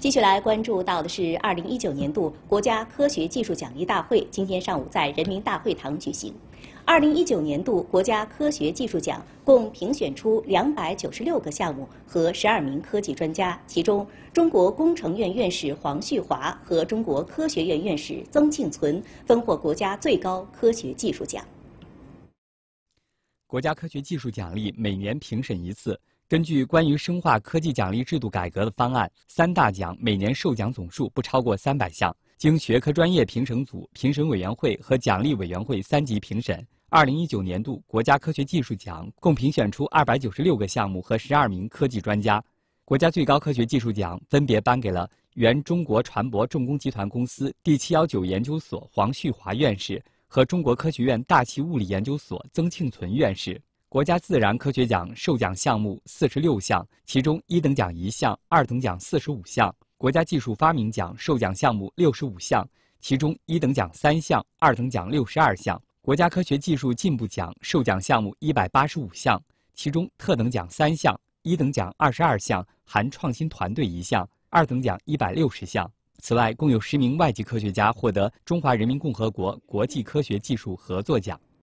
继续来关注到的是，二零一九年度国家科学技术奖励大会今天上午在人民大会堂举行。二零一九年度国家科学技术奖共评选出两百九十六个项目和十二名科技专家，其中中国工程院院士黄旭华和中国科学院院士曾庆存分获国家最高科学技术奖。国家科学技术奖励每年评审一次。根据关于深化科技奖励制度改革的方案，三大奖每年授奖总数不超过三百项，经学科专业评审组、评审委员会和奖励委员会三级评审。二零一九年度国家科学技术奖共评选出二百九十六个项目和十二名科技专家。国家最高科学技术奖分别颁给了原中国船舶重工集团公司第七幺九研究所黄旭华院士和中国科学院大气物理研究所曾庆存院士。国家自然科学奖授奖项目四十六项，其中一等奖一项，二等奖四十五项；国家技术发明奖授奖项目六十五项，其中一等奖三项，二等奖六十二项；国家科学技术进步奖授奖项目一百八十五项，其中特等奖三项，一等奖二十二项（含创新团队一项），二等奖一百六十项。此外，共有十名外籍科学家获得中华人民共和国国际科学技术合作奖。